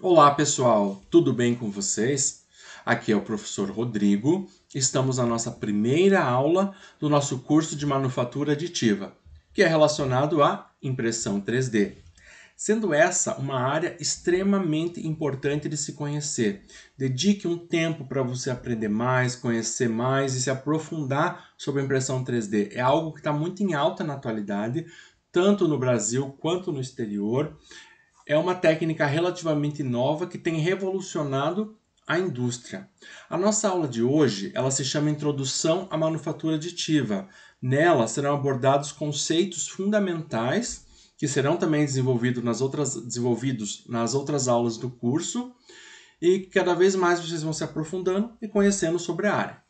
Olá pessoal, tudo bem com vocês? Aqui é o professor Rodrigo. Estamos na nossa primeira aula do nosso curso de manufatura aditiva, que é relacionado à impressão 3D. Sendo essa uma área extremamente importante de se conhecer, dedique um tempo para você aprender mais, conhecer mais e se aprofundar sobre a impressão 3D. É algo que está muito em alta na atualidade, tanto no Brasil quanto no exterior é uma técnica relativamente nova que tem revolucionado a indústria. A nossa aula de hoje, ela se chama Introdução à Manufatura Aditiva. Nela serão abordados conceitos fundamentais que serão também desenvolvidos nas outras, desenvolvidos nas outras aulas do curso e cada vez mais vocês vão se aprofundando e conhecendo sobre a área.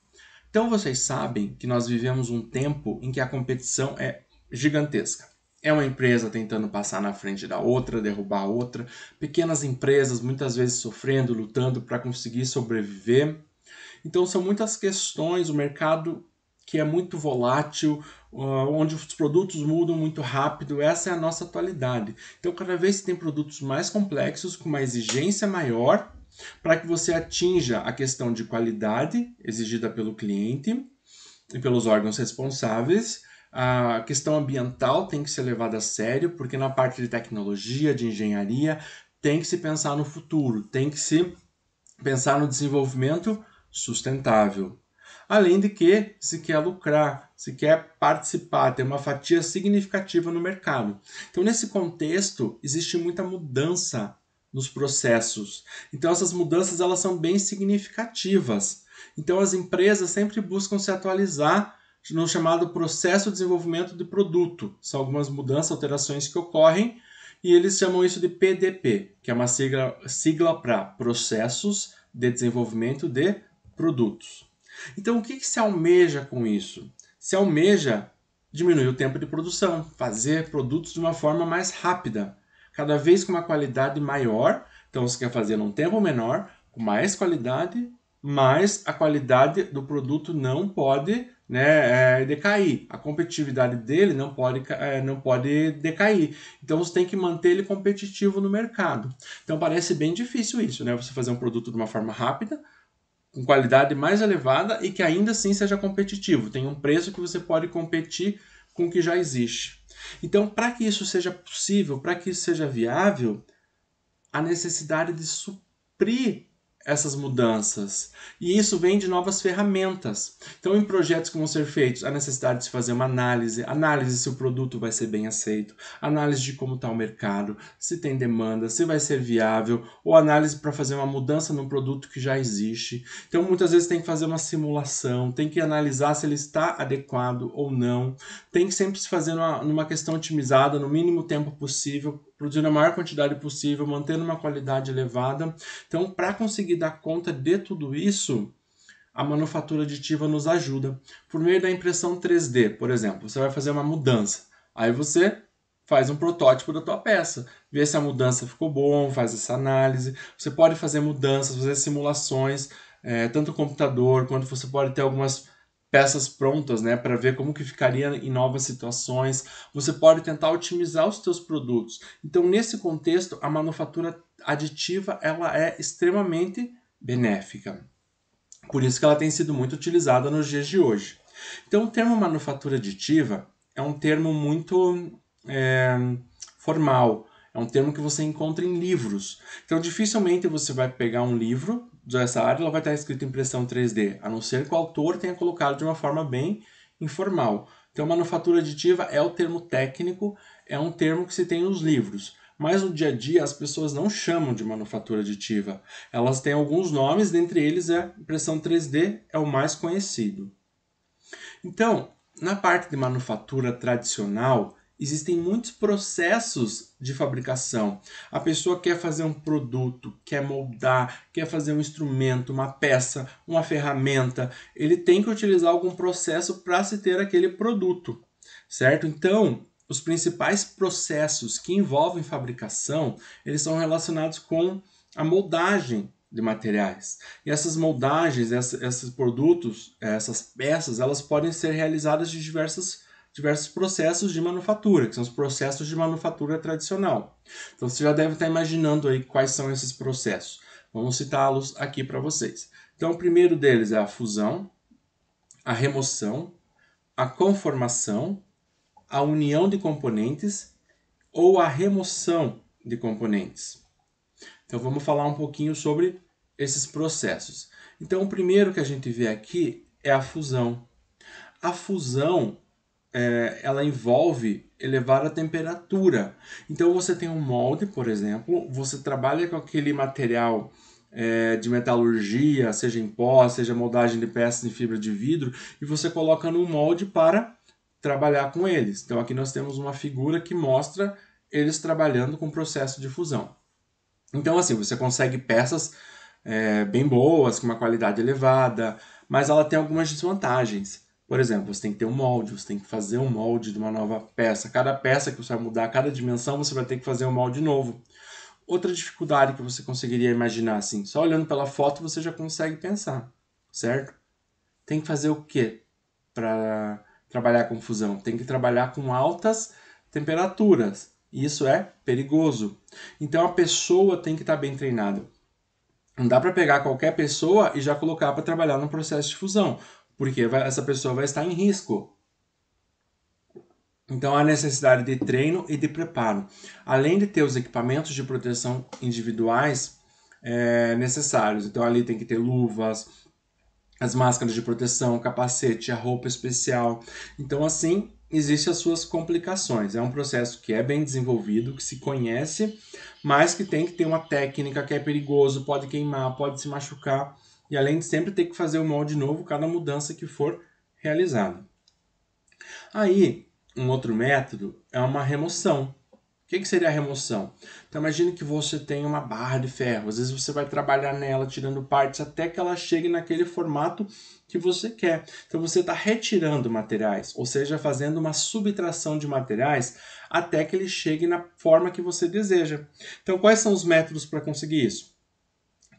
Então vocês sabem que nós vivemos um tempo em que a competição é gigantesca. É uma empresa tentando passar na frente da outra, derrubar a outra. Pequenas empresas muitas vezes sofrendo, lutando para conseguir sobreviver. Então são muitas questões, o mercado que é muito volátil, ah, onde os produtos mudam muito rápido, essa é a nossa atualidade. Então cada vez tem produtos mais complexos, com uma exigência maior, para que você atinja a questão de qualidade exigida pelo cliente e pelos órgãos responsáveis, a questão ambiental tem que ser levada a sério, porque na parte de tecnologia, de engenharia, tem que se pensar no futuro, tem que se pensar no desenvolvimento sustentável. Além de que se quer lucrar, se quer participar, ter uma fatia significativa no mercado. Então, nesse contexto, existe muita mudança nos processos. Então, essas mudanças elas são bem significativas. Então, as empresas sempre buscam se atualizar no chamado processo de desenvolvimento de produto. São algumas mudanças, alterações que ocorrem e eles chamam isso de PDP, que é uma sigla, sigla para Processos de Desenvolvimento de Produtos. Então, o que, que se almeja com isso? Se almeja diminuir o tempo de produção, fazer produtos de uma forma mais rápida, cada vez com uma qualidade maior. Então, você quer fazer num tempo menor, com mais qualidade, mas a qualidade do produto não pode né, é, decair. A competitividade dele não pode, é, não pode decair. Então você tem que manter ele competitivo no mercado. Então parece bem difícil isso, né? Você fazer um produto de uma forma rápida, com qualidade mais elevada e que ainda assim seja competitivo. Tem um preço que você pode competir com o que já existe. Então, para que isso seja possível, para que isso seja viável, a necessidade de suprir essas mudanças. E isso vem de novas ferramentas. Então, em projetos que vão ser feitos, a necessidade de se fazer uma análise, análise se o produto vai ser bem aceito, análise de como está o mercado, se tem demanda, se vai ser viável, ou análise para fazer uma mudança num produto que já existe. Então, muitas vezes tem que fazer uma simulação, tem que analisar se ele está adequado ou não, tem que sempre se fazer numa, numa questão otimizada, no mínimo tempo possível, produzindo a maior quantidade possível, mantendo uma qualidade elevada. Então, para conseguir dar conta de tudo isso, a manufatura aditiva nos ajuda. Por meio da impressão 3D, por exemplo, você vai fazer uma mudança. Aí você faz um protótipo da tua peça, vê se a mudança ficou bom, faz essa análise. Você pode fazer mudanças, fazer simulações, é, tanto no computador quanto você pode ter algumas peças prontas, né, para ver como que ficaria em novas situações. Você pode tentar otimizar os seus produtos. Então, nesse contexto, a manufatura aditiva ela é extremamente benéfica. Por isso que ela tem sido muito utilizada nos dias de hoje. Então, o termo manufatura aditiva é um termo muito é, formal. É um termo que você encontra em livros. Então, dificilmente você vai pegar um livro dessa área ela vai estar escrita em impressão 3D, a não ser que o autor tenha colocado de uma forma bem informal. Então, manufatura aditiva é o termo técnico, é um termo que se tem nos livros. Mas no dia a dia as pessoas não chamam de manufatura aditiva. Elas têm alguns nomes, dentre eles a é impressão 3D é o mais conhecido. Então, na parte de manufatura tradicional, existem muitos processos de fabricação. A pessoa quer fazer um produto, quer moldar, quer fazer um instrumento, uma peça, uma ferramenta. Ele tem que utilizar algum processo para se ter aquele produto, certo? Então, os principais processos que envolvem fabricação, eles são relacionados com a moldagem de materiais. E essas moldagens, essa, esses produtos, essas peças, elas podem ser realizadas de diversas formas diversos processos de manufatura, que são os processos de manufatura tradicional. Então você já deve estar imaginando aí quais são esses processos. Vamos citá-los aqui para vocês. Então, o primeiro deles é a fusão, a remoção, a conformação, a união de componentes ou a remoção de componentes. Então, vamos falar um pouquinho sobre esses processos. Então, o primeiro que a gente vê aqui é a fusão. A fusão é, ela envolve elevar a temperatura. Então você tem um molde, por exemplo, você trabalha com aquele material é, de metalurgia, seja em pó, seja moldagem de peças em fibra de vidro, e você coloca no molde para trabalhar com eles. Então aqui nós temos uma figura que mostra eles trabalhando com o processo de fusão. Então assim, você consegue peças é, bem boas, com uma qualidade elevada, mas ela tem algumas desvantagens. Por exemplo, você tem que ter um molde, você tem que fazer um molde de uma nova peça. Cada peça que você vai mudar, cada dimensão, você vai ter que fazer um molde novo. Outra dificuldade que você conseguiria imaginar, assim, só olhando pela foto você já consegue pensar, certo? Tem que fazer o quê para trabalhar com fusão? Tem que trabalhar com altas temperaturas. Isso é perigoso. Então a pessoa tem que estar tá bem treinada. Não dá para pegar qualquer pessoa e já colocar para trabalhar no processo de fusão porque essa pessoa vai estar em risco. Então há necessidade de treino e de preparo. Além de ter os equipamentos de proteção individuais é, necessários. Então ali tem que ter luvas, as máscaras de proteção, capacete, a roupa especial. Então assim existem as suas complicações. É um processo que é bem desenvolvido, que se conhece, mas que tem que ter uma técnica que é perigoso, pode queimar, pode se machucar e além de sempre ter que fazer o molde novo cada mudança que for realizada. Aí, um outro método é uma remoção. O que, que seria a remoção? Então, imagine que você tem uma barra de ferro. Às vezes você vai trabalhar nela, tirando partes, até que ela chegue naquele formato que você quer. Então, você está retirando materiais, ou seja, fazendo uma subtração de materiais até que ele chegue na forma que você deseja. Então, quais são os métodos para conseguir isso?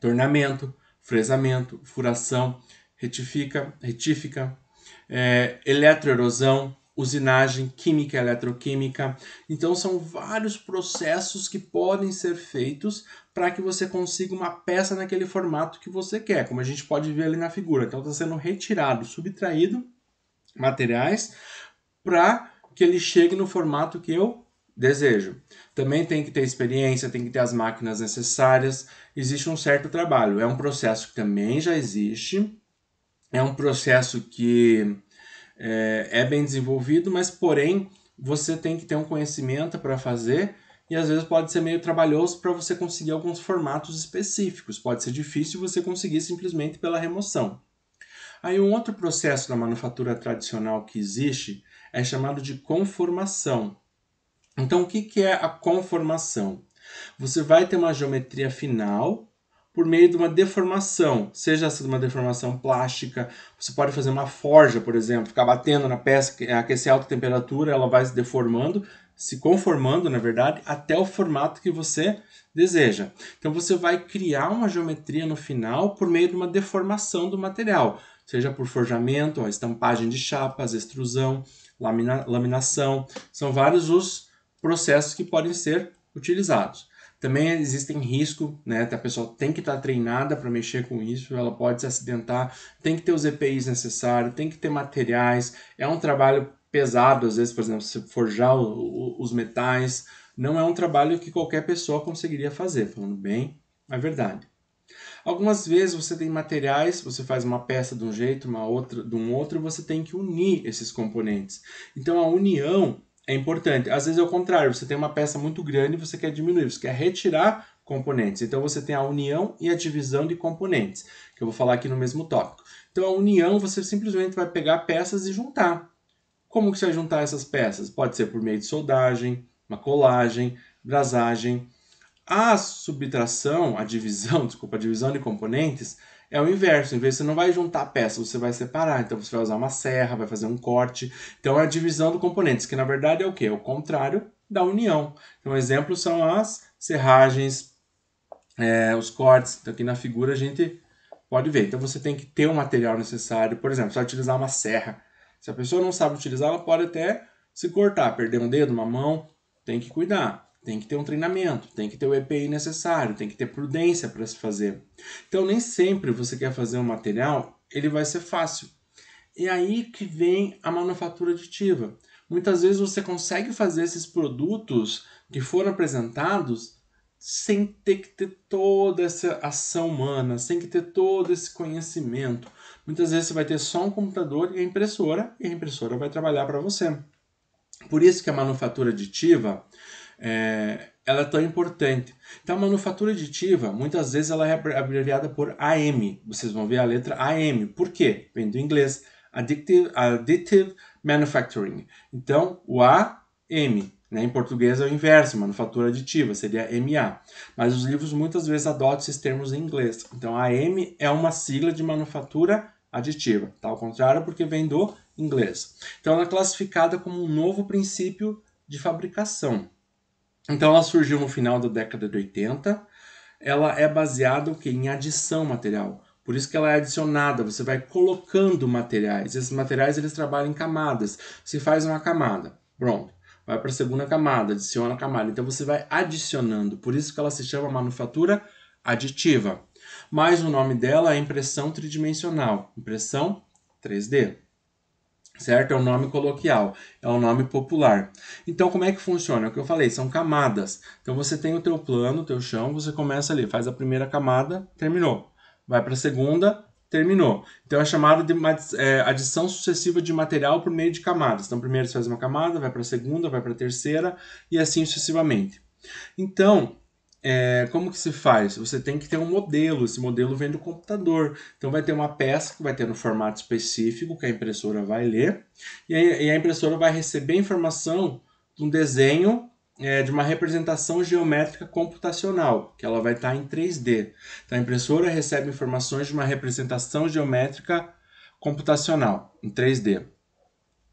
Tornamento, fresamento, furação, retifica, retífica é, eletroerosão, usinagem, química, eletroquímica. Então, são vários processos que podem ser feitos para que você consiga uma peça naquele formato que você quer, como a gente pode ver ali na figura. Então, está sendo retirado, subtraído materiais para que ele chegue no formato que eu desejo. Também tem que ter experiência, tem que ter as máquinas necessárias. Existe um certo trabalho. É um processo que também já existe. É um processo que é, é bem desenvolvido, mas porém você tem que ter um conhecimento para fazer e às vezes pode ser meio trabalhoso para você conseguir alguns formatos específicos. Pode ser difícil você conseguir simplesmente pela remoção. Aí um outro processo da manufatura tradicional que existe é chamado de conformação. Então, o que, que é a conformação? Você vai ter uma geometria final por meio de uma deformação, seja essa uma deformação plástica, você pode fazer uma forja, por exemplo, ficar batendo na peça, aquecer a alta temperatura, ela vai se deformando, se conformando, na verdade, até o formato que você deseja. Então você vai criar uma geometria no final por meio de uma deformação do material, seja por forjamento, estampagem de chapas, extrusão, lamina laminação, são vários os processos que podem ser utilizados. Também existem risco, né? A pessoa tem que estar tá treinada para mexer com isso, ela pode se acidentar, tem que ter os EPIs necessários, tem que ter materiais. É um trabalho pesado, às vezes, por exemplo, se forjar o, o, os metais, não é um trabalho que qualquer pessoa conseguiria fazer, falando bem a verdade. Algumas vezes você tem materiais, você faz uma peça de um jeito, uma outra de um outro, você tem que unir esses componentes. Então a união é importante. Às vezes é o contrário, você tem uma peça muito grande e você quer diminuir, você quer retirar componentes. Então você tem a união e a divisão de componentes, que eu vou falar aqui no mesmo tópico. Então a união você simplesmente vai pegar peças e juntar. Como que você vai juntar essas peças? Pode ser por meio de soldagem, uma colagem, brasagem, a subtração, a divisão, desculpa, a divisão de componentes é o inverso. Em vez de você não vai juntar peças, você vai separar. Então você vai usar uma serra, vai fazer um corte. Então é a divisão de componentes, que na verdade é o quê? É o contrário da união. Então, exemplos são as serragens, é, os cortes. Então, aqui na figura a gente pode ver. Então você tem que ter o material necessário. Por exemplo, você vai utilizar uma serra. Se a pessoa não sabe utilizar, ela pode até se cortar, perder um dedo, uma mão. Tem que cuidar. Tem que ter um treinamento, tem que ter o EPI necessário, tem que ter prudência para se fazer. Então, nem sempre você quer fazer um material, ele vai ser fácil. E aí que vem a manufatura aditiva. Muitas vezes você consegue fazer esses produtos que foram apresentados sem ter que ter toda essa ação humana, sem que ter todo esse conhecimento. Muitas vezes você vai ter só um computador e a impressora, e a impressora vai trabalhar para você. Por isso que a manufatura aditiva é, ela é tão importante. Então, a manufatura aditiva, muitas vezes ela é abreviada por AM. Vocês vão ver a letra AM. Por quê? Vem do inglês. Addictive, additive Manufacturing. Então, o AM, né? Em português é o inverso, manufatura aditiva, seria MA. Mas os livros muitas vezes adotam esses termos em inglês. Então, AM é uma sigla de manufatura aditiva, tá? Ao contrário, porque vem do inglês. Então, ela é classificada como um novo princípio de fabricação. Então ela surgiu no final da década de 80. Ela é baseada o em adição material. Por isso que ela é adicionada, você vai colocando materiais. Esses materiais eles trabalham em camadas. Você faz uma camada, pronto. Vai para a segunda camada, adiciona a camada. Então você vai adicionando. Por isso que ela se chama manufatura aditiva. Mas o nome dela é impressão tridimensional, impressão 3D certo? É um nome coloquial, é um nome popular. Então, como é que funciona? É o que eu falei, são camadas. Então, você tem o teu plano, o teu chão, você começa ali, faz a primeira camada, terminou. Vai para a segunda, terminou. Então, é chamado de é, adição sucessiva de material por meio de camadas. Então, primeiro você faz uma camada, vai para a segunda, vai para a terceira e assim sucessivamente. Então, é, como que se faz? Você tem que ter um modelo, esse modelo vem do computador. Então vai ter uma peça que vai ter no um formato específico que a impressora vai ler, e a impressora vai receber informação de um desenho é, de uma representação geométrica computacional, que ela vai estar tá em 3D. Então, a impressora recebe informações de uma representação geométrica computacional, em 3D.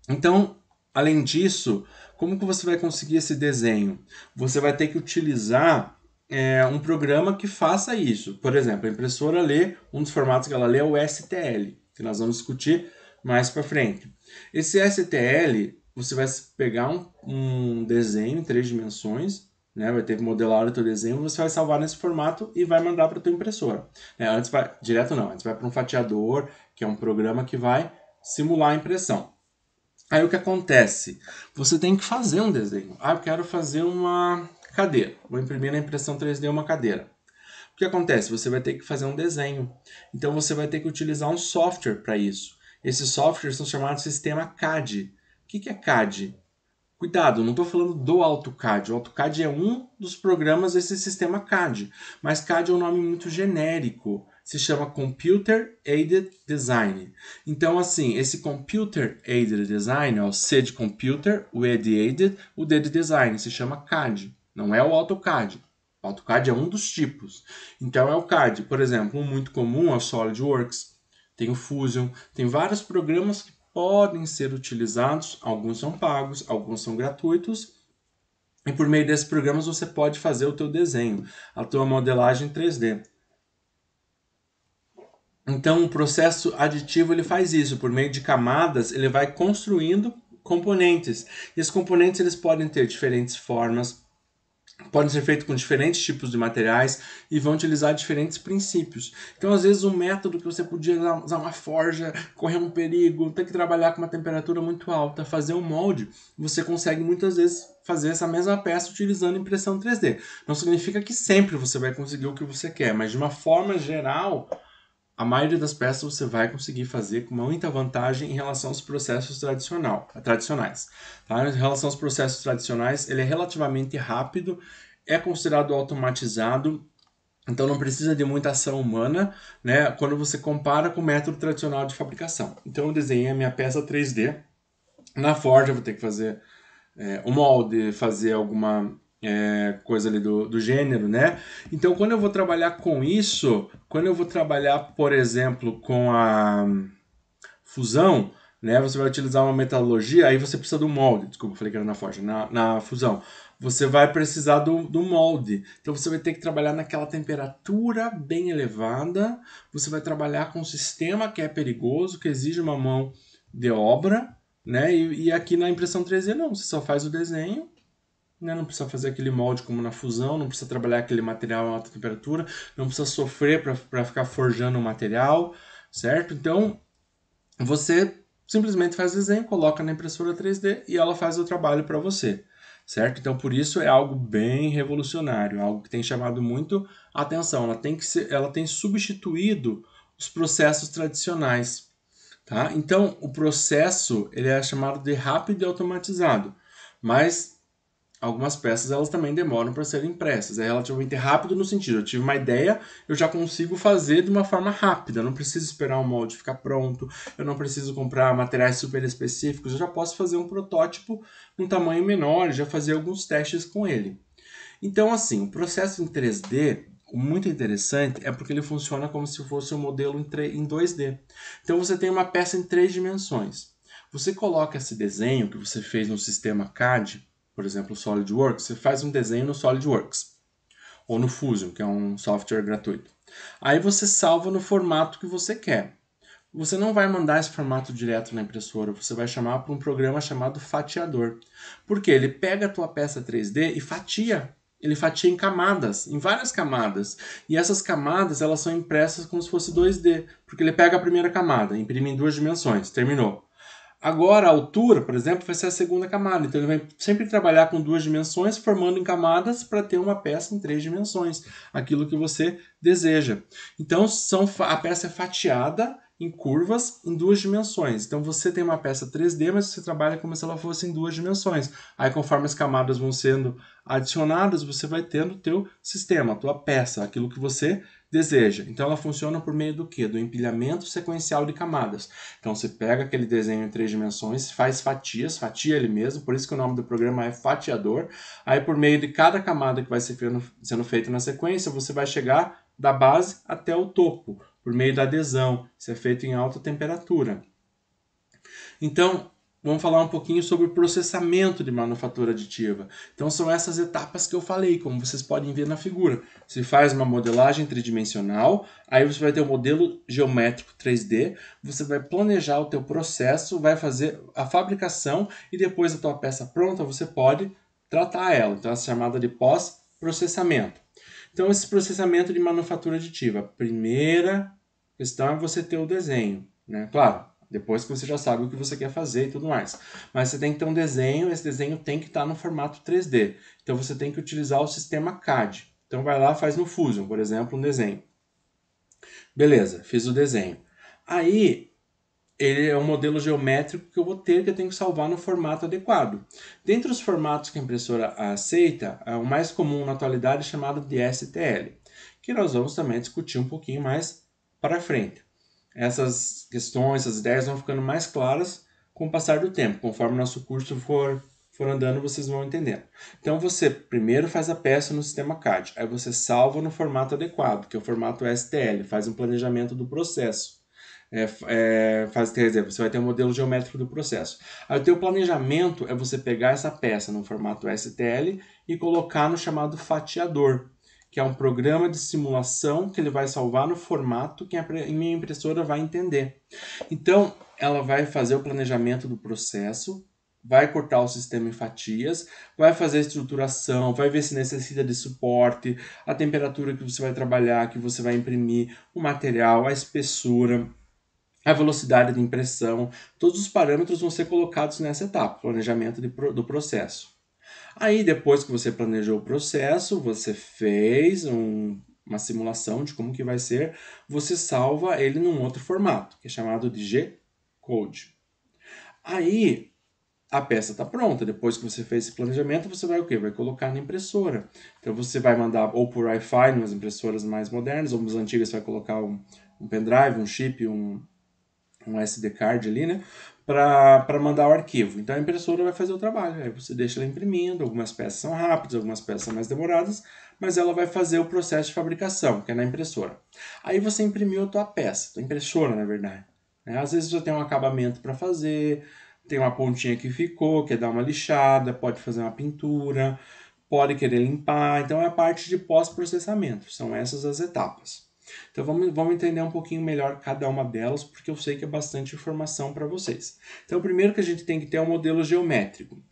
Então, além disso, como que você vai conseguir esse desenho? Você vai ter que utilizar é, um programa que faça isso. Por exemplo, a impressora lê, um dos formatos que ela lê é o STL, que nós vamos discutir mais para frente. Esse STL, você vai pegar um, um desenho em três dimensões, né? vai ter que modelar o teu desenho, você vai salvar nesse formato e vai mandar para a tua impressora. É, antes vai, direto não, antes vai para um fatiador, que é um programa que vai simular a impressão. Aí o que acontece? Você tem que fazer um desenho. Ah, eu quero fazer uma cadeira. Vou imprimir na impressão 3D uma cadeira. O que acontece? Você vai ter que fazer um desenho. Então você vai ter que utilizar um software para isso. Esses softwares são chamados sistema CAD. O que é CAD? Cuidado, não estou falando do AutoCAD. O AutoCAD é um dos programas desse sistema CAD, mas CAD é um nome muito genérico. Se chama Computer Aided Design. Então, assim, esse Computer Aided Design, ó, o C de Computer, o E de Aided, o D de Design, se chama CAD não é o AutoCAD. O AutoCAD é um dos tipos. Então é o CAD, por exemplo, um muito comum é o SolidWorks, tem o Fusion, tem vários programas que podem ser utilizados, alguns são pagos, alguns são gratuitos. E por meio desses programas você pode fazer o teu desenho, a tua modelagem 3D. Então o processo aditivo ele faz isso, por meio de camadas ele vai construindo componentes. E esses componentes eles podem ter diferentes formas, podem ser feitos com diferentes tipos de materiais e vão utilizar diferentes princípios. Então, às vezes, um método que você podia usar uma forja, correr um perigo, ter que trabalhar com uma temperatura muito alta, fazer um molde, você consegue muitas vezes fazer essa mesma peça utilizando impressão 3D. Não significa que sempre você vai conseguir o que você quer, mas de uma forma geral, a maioria das peças você vai conseguir fazer com muita vantagem em relação aos processos tradicional, tradicionais. Tá? Em relação aos processos tradicionais, ele é relativamente rápido, é considerado automatizado, então não precisa de muita ação humana, né? Quando você compara com o método tradicional de fabricação. Então eu desenhei a minha peça 3D. Na Ford eu vou ter que fazer é, o molde, fazer alguma é, coisa ali do, do gênero, né? Então, quando eu vou trabalhar com isso, quando eu vou trabalhar, por exemplo, com a fusão, né? Você vai utilizar uma metodologia, aí você precisa do molde. Desculpa, falei que era na forja, na, na fusão. Você vai precisar do, do molde. Então você vai ter que trabalhar naquela temperatura bem elevada. Você vai trabalhar com um sistema que é perigoso, que exige uma mão de obra, né? E, e aqui na impressão 3D não, você só faz o desenho né? Não precisa fazer aquele molde como na fusão, não precisa trabalhar aquele material em alta temperatura, não precisa sofrer para ficar forjando o material, certo? Então, você simplesmente faz desenho, coloca na impressora 3D e ela faz o trabalho para você, certo? Então, por isso é algo bem revolucionário, algo que tem chamado muito atenção. Ela tem, que ser, ela tem substituído os processos tradicionais, tá? Então, o processo ele é chamado de rápido e automatizado, mas algumas peças elas também demoram para serem impressas. É relativamente rápido no sentido, eu tive uma ideia, eu já consigo fazer de uma forma rápida, não preciso esperar o um molde ficar pronto, eu não preciso comprar materiais super específicos, eu já posso fazer um protótipo num tamanho menor, já fazer alguns testes com ele. Então, assim, o processo em 3D muito interessante é porque ele funciona como se fosse um modelo em, em 2D. Então você tem uma peça em três dimensões. Você coloca esse desenho que você fez no sistema CAD por exemplo, o SolidWorks, você faz um desenho no SolidWorks ou no Fusion, que é um software gratuito. Aí você salva no formato que você quer. Você não vai mandar esse formato direto na impressora, você vai chamar para um programa chamado fatiador. Porque ele pega a tua peça 3D e fatia. Ele fatia em camadas, em várias camadas. E essas camadas, elas são impressas como se fosse 2D, porque ele pega a primeira camada, imprime em duas dimensões, terminou. Agora, a altura, por exemplo, vai ser a segunda camada. Então, ele vai sempre trabalhar com duas dimensões, formando em camadas para ter uma peça em três dimensões, aquilo que você deseja. Então, são, a peça é fatiada em curvas em duas dimensões. Então, você tem uma peça 3D, mas você trabalha como se ela fosse em duas dimensões. Aí, conforme as camadas vão sendo adicionadas, você vai tendo o teu sistema, a tua peça, aquilo que você deseja. Então ela funciona por meio do que? Do empilhamento sequencial de camadas. Então você pega aquele desenho em três dimensões, faz fatias, fatia ele mesmo, por isso que o nome do programa é fatiador. Aí por meio de cada camada que vai sendo, sendo feita na sequência, você vai chegar da base até o topo, por meio da adesão. Isso é feito em alta temperatura. Então, vamos falar um pouquinho sobre o processamento de manufatura aditiva. Então são essas etapas que eu falei, como vocês podem ver na figura. Você faz uma modelagem tridimensional, aí você vai ter um modelo geométrico 3D, você vai planejar o teu processo, vai fazer a fabricação e depois a tua peça pronta, você pode tratar ela. Então é chamada de pós-processamento. Então esse processamento de manufatura aditiva, a primeira questão é você ter o desenho, né? Claro, depois que você já sabe o que você quer fazer e tudo mais. Mas você tem que ter um desenho, esse desenho tem que estar tá no formato 3D. Então você tem que utilizar o sistema CAD. Então vai lá, faz no Fusion, por exemplo, um desenho. Beleza, fiz o desenho. Aí ele é um modelo geométrico que eu vou ter que eu tenho que salvar no formato adequado. Dentre os formatos que a impressora aceita, é o mais comum na atualidade é chamado de STL, que nós vamos também discutir um pouquinho mais para frente essas questões, essas ideias vão ficando mais claras com o passar do tempo. Conforme nosso curso for, for andando, vocês vão entendendo. Então, você primeiro faz a peça no sistema CAD, aí você salva no formato adequado, que é o formato STL, faz um planejamento do processo. É, é, faz, quer dizer, você vai ter um modelo geométrico do processo. Aí o teu planejamento é você pegar essa peça no formato STL e colocar no chamado fatiador, que é um programa de simulação que ele vai salvar no formato que a minha impressora vai entender. Então, ela vai fazer o planejamento do processo, vai cortar o sistema em fatias, vai fazer a estruturação, vai ver se necessita de suporte, a temperatura que você vai trabalhar, que você vai imprimir, o material, a espessura, a velocidade de impressão, todos os parâmetros vão ser colocados nessa etapa, planejamento de, do processo. Aí depois que você planejou o processo, você fez um, uma simulação de como que vai ser, você salva ele num outro formato, que é chamado de G-Code. Aí a peça está pronta. Depois que você fez esse planejamento, você vai o quê? Vai colocar na impressora. Então você vai mandar ou por Wi-Fi nas impressoras mais modernas, ou nas antigas você vai colocar um, um pendrive, um chip, um, um SD card ali, né? para mandar o arquivo. Então a impressora vai fazer o trabalho. Aí você deixa ela imprimindo, algumas peças são rápidas, algumas peças são mais demoradas, mas ela vai fazer o processo de fabricação, que é na impressora. Aí você imprimiu a tua peça, tua impressora, na verdade. Né? Às vezes já tem um acabamento para fazer, tem uma pontinha que ficou, quer dar uma lixada, pode fazer uma pintura, pode querer limpar. Então é a parte de pós-processamento. São essas as etapas. Então vamos, vamos entender um pouquinho melhor cada uma delas, porque eu sei que é bastante informação para vocês. Então, o primeiro que a gente tem que ter é o um modelo geométrico.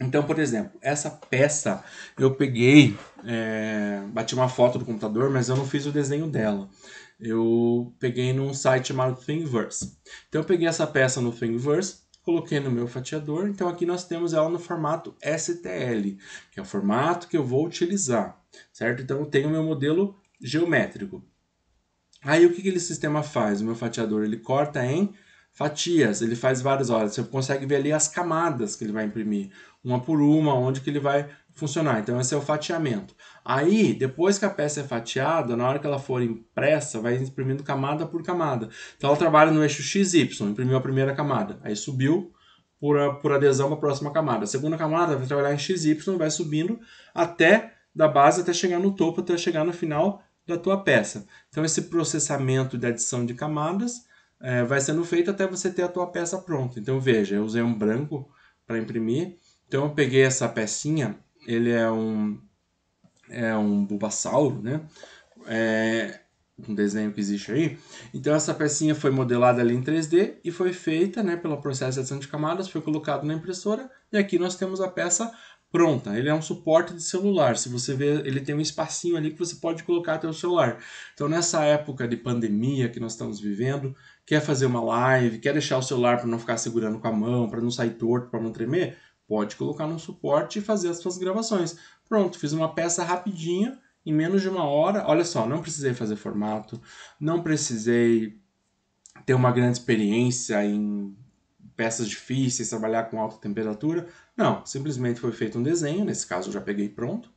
Então, por exemplo, essa peça eu peguei, é, bati uma foto do computador, mas eu não fiz o desenho dela. Eu peguei num site chamado Thingiverse. Então, eu peguei essa peça no Thingiverse, coloquei no meu fatiador. Então, aqui nós temos ela no formato STL, que é o formato que eu vou utilizar, certo? Então, eu tenho o meu modelo geométrico. Aí o que esse sistema faz? O meu fatiador ele corta em fatias, ele faz várias horas. Você consegue ver ali as camadas que ele vai imprimir, uma por uma, onde que ele vai funcionar. Então esse é o fatiamento. Aí, depois que a peça é fatiada, na hora que ela for impressa, vai imprimindo camada por camada. Então ela trabalha no eixo XY, imprimiu a primeira camada, aí subiu por, a, por adesão para a próxima camada. A segunda camada vai trabalhar em XY, vai subindo até da base até chegar no topo, até chegar no final da tua peça. Então esse processamento da adição de camadas é, vai sendo feito até você ter a tua peça pronta. Então veja, eu usei um branco para imprimir. Então eu peguei essa pecinha, ele é um é um bulbasauro, né? É um desenho que existe aí. Então essa pecinha foi modelada ali em 3D e foi feita, né, pelo processo de adição de camadas, foi colocado na impressora e aqui nós temos a peça pronta. Ele é um suporte de celular. Se você vê, ele tem um espacinho ali que você pode colocar até o celular. Então, nessa época de pandemia que nós estamos vivendo, quer fazer uma live, quer deixar o celular para não ficar segurando com a mão, para não sair torto, para não tremer, pode colocar no suporte e fazer as suas gravações. Pronto, fiz uma peça rapidinha, em menos de uma hora. Olha só, não precisei fazer formato, não precisei ter uma grande experiência em peças difíceis, trabalhar com alta temperatura, não, simplesmente foi feito um desenho, nesse caso eu já peguei pronto,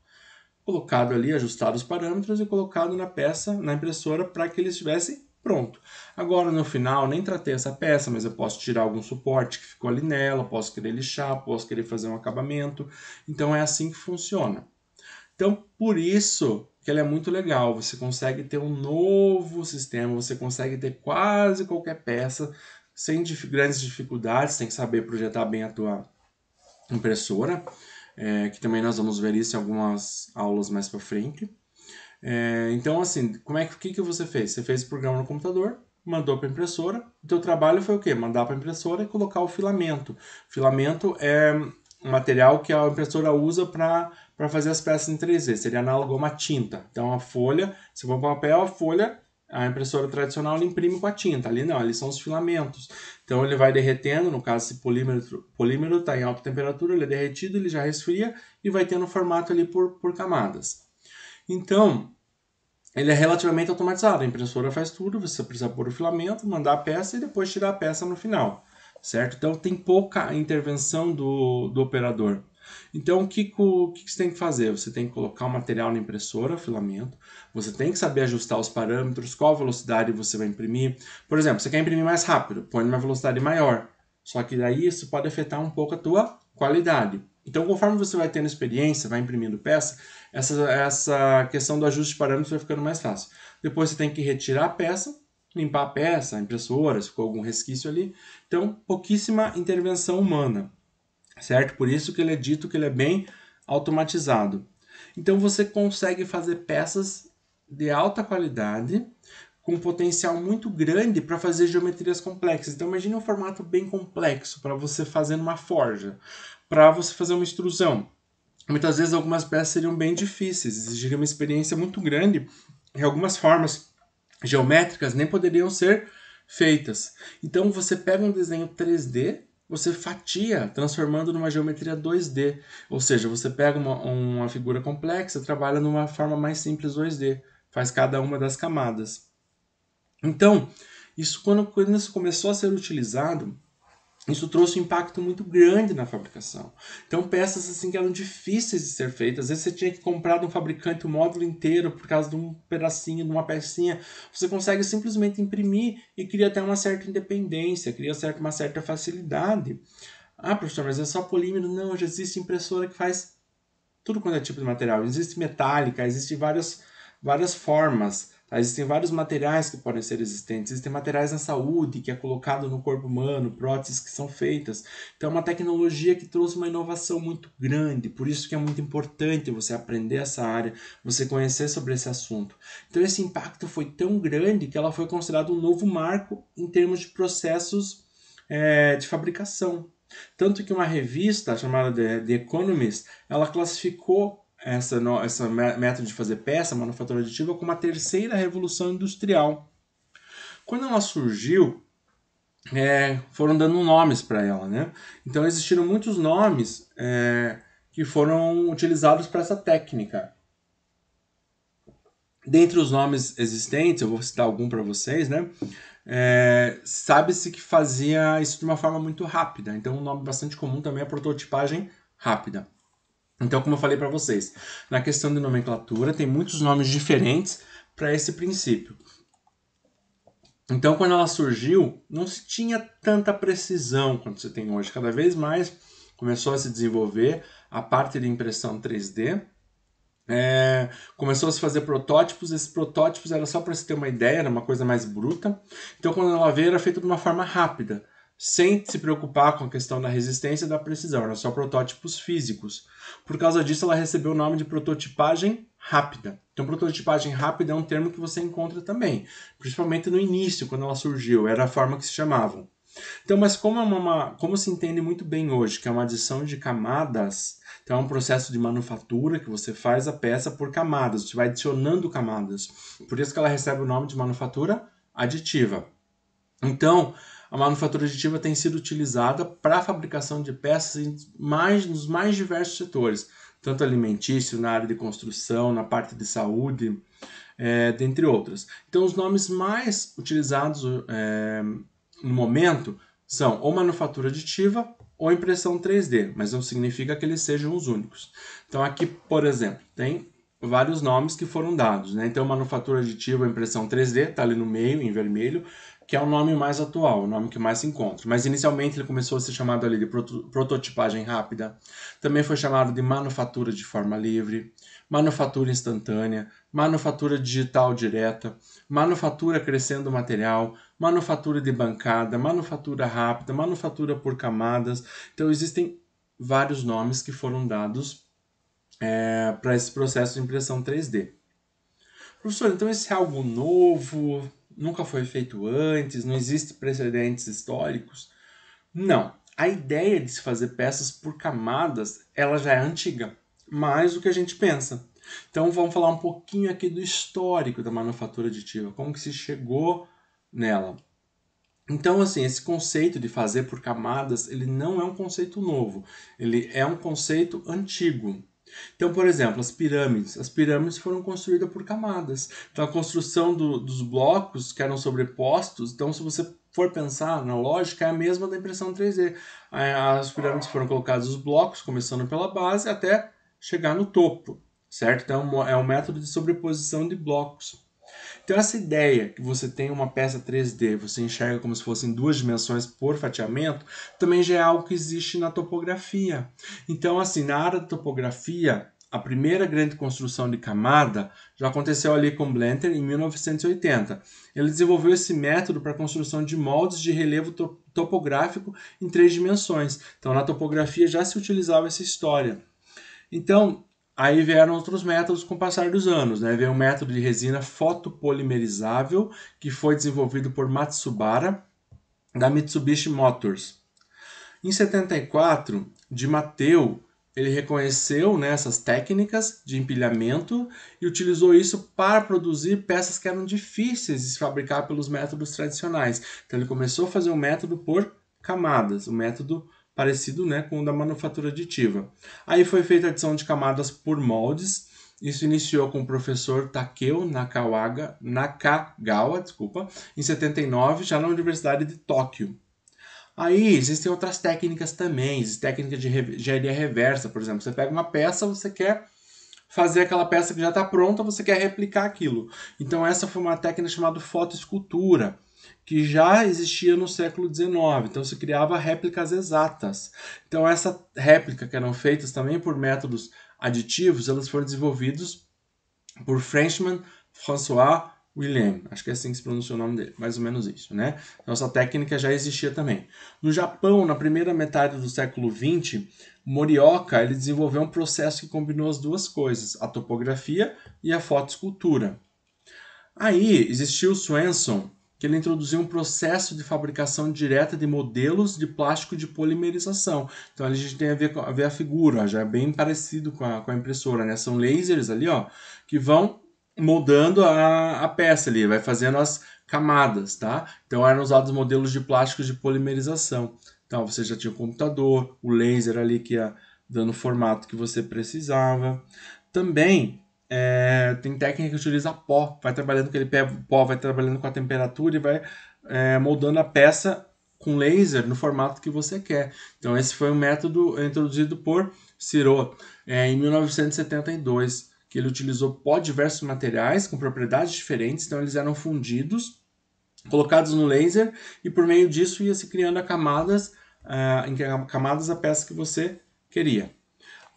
colocado ali, ajustado os parâmetros e colocado na peça, na impressora, para que ele estivesse pronto. Agora no final, nem tratei essa peça, mas eu posso tirar algum suporte que ficou ali nela, posso querer lixar, posso querer fazer um acabamento. Então é assim que funciona. Então, por isso que ele é muito legal, você consegue ter um novo sistema, você consegue ter quase qualquer peça sem dif grandes dificuldades, tem que saber projetar bem a tua impressora, é, que também nós vamos ver isso em algumas aulas mais para frente. É, então, assim, como é que, que, que você fez? Você fez o programa no computador, mandou para a impressora. O teu trabalho foi o quê? Mandar para a impressora e colocar o filamento. filamento é um material que a impressora usa para para fazer as peças em 3D. Seria análogo a uma tinta. Então, a folha, se for papel, a folha a impressora tradicional ela imprime com a tinta, ali não, ali são os filamentos. Então ele vai derretendo, no caso esse polímero polímero está em alta temperatura, ele é derretido, ele já resfria e vai tendo formato ali por, por camadas. Então, ele é relativamente automatizado, a impressora faz tudo, você precisa pôr o filamento, mandar a peça e depois tirar a peça no final, certo? Então tem pouca intervenção do, do operador. Então, o que, o que você tem que fazer? Você tem que colocar o material na impressora, filamento, você tem que saber ajustar os parâmetros, qual velocidade você vai imprimir. Por exemplo, você quer imprimir mais rápido, põe numa velocidade maior. Só que daí isso pode afetar um pouco a tua qualidade. Então, conforme você vai tendo experiência, vai imprimindo peça, essa, essa questão do ajuste de parâmetros vai ficando mais fácil. Depois você tem que retirar a peça, limpar a peça, a impressora, se ficou algum resquício ali. Então, pouquíssima intervenção humana certo? Por isso que ele é dito que ele é bem automatizado. Então você consegue fazer peças de alta qualidade com potencial muito grande para fazer geometrias complexas. Então imagine um formato bem complexo para você fazer uma forja, para você fazer uma extrusão. Muitas vezes algumas peças seriam bem difíceis, exigiria uma experiência muito grande e algumas formas geométricas nem poderiam ser feitas. Então você pega um desenho 3D você fatia, transformando numa geometria 2D. Ou seja, você pega uma, uma figura complexa, trabalha numa forma mais simples 2D, faz cada uma das camadas. Então, isso quando, quando isso começou a ser utilizado, isso trouxe um impacto muito grande na fabricação. Então, peças assim que eram difíceis de ser feitas. Às vezes você tinha que comprar de um fabricante o um módulo inteiro por causa de um pedacinho, de uma pecinha. Você consegue simplesmente imprimir e cria até uma certa independência, cria uma certa facilidade. Ah, professor, mas é só polímero? Não, já existe impressora que faz tudo quanto é tipo de material. Existe metálica, existe várias, várias formas. Ah, existem vários materiais que podem ser existentes. Existem materiais na saúde que é colocado no corpo humano, próteses que são feitas. Então é uma tecnologia que trouxe uma inovação muito grande. Por isso que é muito importante você aprender essa área, você conhecer sobre esse assunto. Então esse impacto foi tão grande que ela foi considerada um novo marco em termos de processos é, de fabricação. Tanto que uma revista chamada The Economist, ela classificou essa, no, essa método de fazer peça, manufatura aditiva, como a terceira revolução industrial. Quando ela surgiu, é, foram dando nomes para ela, né? Então existiram muitos nomes é, que foram utilizados para essa técnica. Dentre os nomes existentes, eu vou citar algum para vocês, né? É, Sabe-se que fazia isso de uma forma muito rápida. Então, um nome bastante comum também é prototipagem rápida. Então, como eu falei para vocês, na questão de nomenclatura tem muitos nomes diferentes para esse princípio. Então, quando ela surgiu, não se tinha tanta precisão quanto se tem hoje. Cada vez mais começou a se desenvolver a parte de impressão 3D. É, começou a se fazer protótipos, esses protótipos era só para se ter uma ideia, era uma coisa mais bruta. Então, quando ela veio, era feita de uma forma rápida sem se preocupar com a questão da resistência e da precisão, eram só protótipos físicos. Por causa disso, ela recebeu o nome de prototipagem rápida. Então, prototipagem rápida é um termo que você encontra também, principalmente no início, quando ela surgiu, era a forma que se chamavam. Então, mas como, é uma, como se entende muito bem hoje, que é uma adição de camadas, então é um processo de manufatura que você faz a peça por camadas, você vai adicionando camadas. Por isso que ela recebe o nome de manufatura aditiva. Então, a manufatura aditiva tem sido utilizada para a fabricação de peças em mais, nos mais diversos setores, tanto alimentício, na área de construção, na parte de saúde, é, dentre outras. Então, os nomes mais utilizados é, no momento são ou manufatura aditiva ou impressão 3D, mas não significa que eles sejam os únicos. Então, aqui, por exemplo, tem vários nomes que foram dados. Né? Então, manufatura aditiva, impressão 3D, está ali no meio, em vermelho que é o nome mais atual, o nome que mais se encontra. Mas inicialmente ele começou a ser chamado ali de prototipagem rápida, também foi chamado de manufatura de forma livre, manufatura instantânea, manufatura digital direta, manufatura crescendo material, manufatura de bancada, manufatura rápida, manufatura por camadas. Então existem vários nomes que foram dados é, para esse processo de impressão 3D. Professor, então esse é algo novo? nunca foi feito antes, não existe precedentes históricos. Não, a ideia de se fazer peças por camadas, ela já é antiga, mais do que a gente pensa. Então vamos falar um pouquinho aqui do histórico da manufatura aditiva, como que se chegou nela. Então, assim, esse conceito de fazer por camadas, ele não é um conceito novo, ele é um conceito antigo. Então, por exemplo, as pirâmides. As pirâmides foram construídas por camadas. Então, a construção do, dos blocos que eram sobrepostos. Então, se você for pensar na lógica, é a mesma da impressão 3D. As pirâmides foram colocadas os blocos, começando pela base até chegar no topo, certo? Então, é um método de sobreposição de blocos. Então, essa ideia que você tem uma peça 3D, você enxerga como se fossem duas dimensões por fatiamento, também já é algo que existe na topografia. Então, assim, na área da topografia, a primeira grande construção de camada já aconteceu ali com Blanter em 1980. Ele desenvolveu esse método para a construção de moldes de relevo topográfico em três dimensões. Então, na topografia já se utilizava essa história. Então, Aí vieram outros métodos com o passar dos anos, né? Veio o um método de resina fotopolimerizável, que foi desenvolvido por Matsubara, da Mitsubishi Motors. Em 74, de Mateu, ele reconheceu né, essas técnicas de empilhamento e utilizou isso para produzir peças que eram difíceis de se fabricar pelos métodos tradicionais. Então ele começou a fazer um método por camadas, o um método parecido né, com o da manufatura aditiva. Aí foi feita a adição de camadas por moldes. Isso iniciou com o professor Takeo Nakawaga, Nakagawa desculpa, em 79, já na Universidade de Tóquio. Aí existem outras técnicas também, existe técnica de engenharia reversa, por exemplo. Você pega uma peça, você quer fazer aquela peça que já está pronta, você quer replicar aquilo. Então essa foi uma técnica chamada fotoescultura que já existia no século XIX. Então se criava réplicas exatas. Então essa réplica que eram feitas também por métodos aditivos, elas foram desenvolvidos por Frenchman François William, acho que é assim que se pronuncia o nome dele, mais ou menos isso, né? Então essa técnica já existia também. No Japão, na primeira metade do século XX, Morioka ele desenvolveu um processo que combinou as duas coisas, a topografia e a fotoescultura. Aí existiu Swenson, que ele introduziu um processo de fabricação direta de modelos de plástico de polimerização. Então ali a gente tem a ver, a, ver a figura, já é bem parecido com a, com a impressora, né? São lasers ali, ó, que vão moldando a, a peça ali, vai fazendo as camadas, tá? Então eram usados modelos de plásticos de polimerização. Então você já tinha o computador, o laser ali que ia dando o formato que você precisava. Também é, tem técnica que utiliza pó, vai trabalhando com aquele pó, vai trabalhando com a temperatura e vai é, moldando a peça com laser no formato que você quer. Então esse foi um método introduzido por Ciro é, em 1972, que ele utilizou pó de diversos materiais com propriedades diferentes, então eles eram fundidos, colocados no laser e por meio disso ia se criando camadas, uh, em camadas a peça que você queria.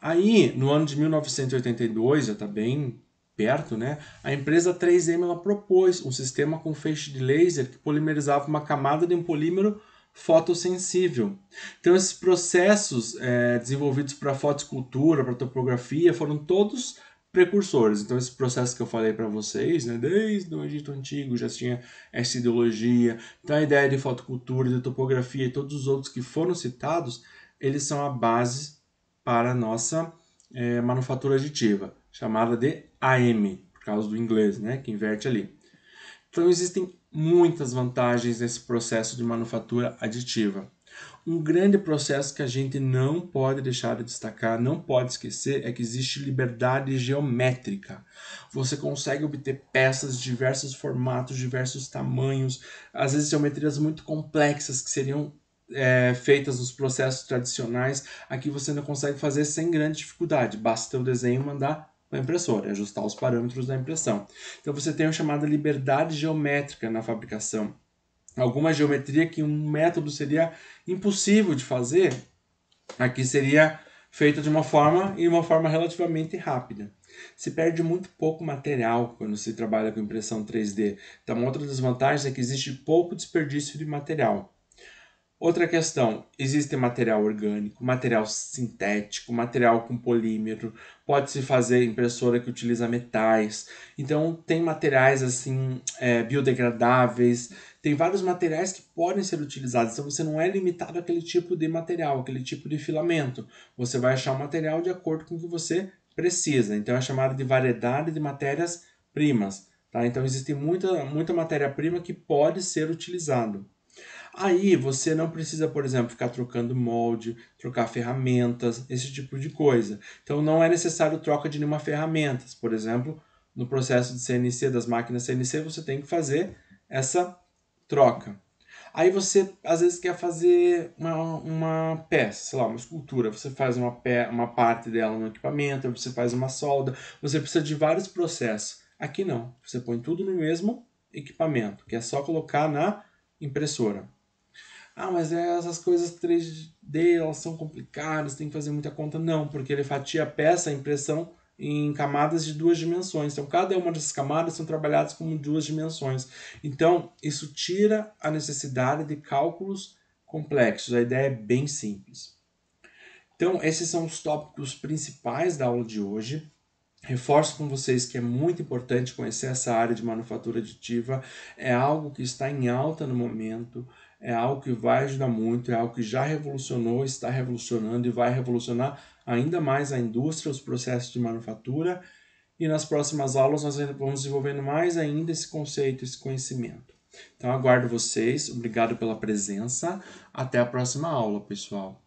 Aí, no ano de 1982, já está bem perto, né? A empresa 3M ela propôs um sistema com feixe de laser que polimerizava uma camada de um polímero fotossensível. Então, esses processos é, desenvolvidos para fotoescultura, para topografia, foram todos precursores. Então, esse processo que eu falei para vocês, né, desde o Egito Antigo já tinha essa ideologia. Então, a ideia de fotocultura, de topografia e todos os outros que foram citados, eles são a base para a nossa é, manufatura aditiva, chamada de AM, por causa do inglês, né, que inverte ali. Então existem muitas vantagens nesse processo de manufatura aditiva. Um grande processo que a gente não pode deixar de destacar, não pode esquecer, é que existe liberdade geométrica. Você consegue obter peças de diversos formatos, diversos tamanhos, às vezes geometrias muito complexas que seriam é, feitas nos processos tradicionais, aqui você não consegue fazer sem grande dificuldade. Basta o desenho mandar para a impressora, ajustar os parâmetros da impressão. Então você tem a chamada liberdade geométrica na fabricação. Alguma geometria que um método seria impossível de fazer, aqui seria feita de uma forma e uma forma relativamente rápida. Se perde muito pouco material quando se trabalha com impressão 3D. Então, uma outra desvantagem é que existe pouco desperdício de material. Outra questão: existe material orgânico, material sintético, material com polímero, pode-se fazer impressora que utiliza metais. Então, tem materiais assim é, biodegradáveis, tem vários materiais que podem ser utilizados. Então, você não é limitado àquele tipo de material, aquele tipo de filamento. Você vai achar o material de acordo com o que você precisa. Então, é chamado de variedade de matérias-primas. Tá? Então, existe muita, muita matéria-prima que pode ser utilizada. Aí você não precisa, por exemplo, ficar trocando molde, trocar ferramentas, esse tipo de coisa. Então não é necessário troca de nenhuma ferramenta. Por exemplo, no processo de CNC das máquinas CNC, você tem que fazer essa troca. Aí você às vezes quer fazer uma, uma peça, sei lá, uma escultura. Você faz uma, pé, uma parte dela no equipamento, você faz uma solda, você precisa de vários processos. Aqui não, você põe tudo no mesmo equipamento, que é só colocar na impressora ah, mas é, essas coisas 3D elas são complicadas, tem que fazer muita conta. Não, porque ele fatia a peça, a impressão, em camadas de duas dimensões. Então, cada uma dessas camadas são trabalhadas como duas dimensões. Então, isso tira a necessidade de cálculos complexos. A ideia é bem simples. Então, esses são os tópicos principais da aula de hoje. Reforço com vocês que é muito importante conhecer essa área de manufatura aditiva, é algo que está em alta no momento é algo que vai ajudar muito, é algo que já revolucionou, está revolucionando e vai revolucionar ainda mais a indústria, os processos de manufatura. E nas próximas aulas nós vamos desenvolvendo mais ainda esse conceito, esse conhecimento. Então aguardo vocês, obrigado pela presença. Até a próxima aula, pessoal.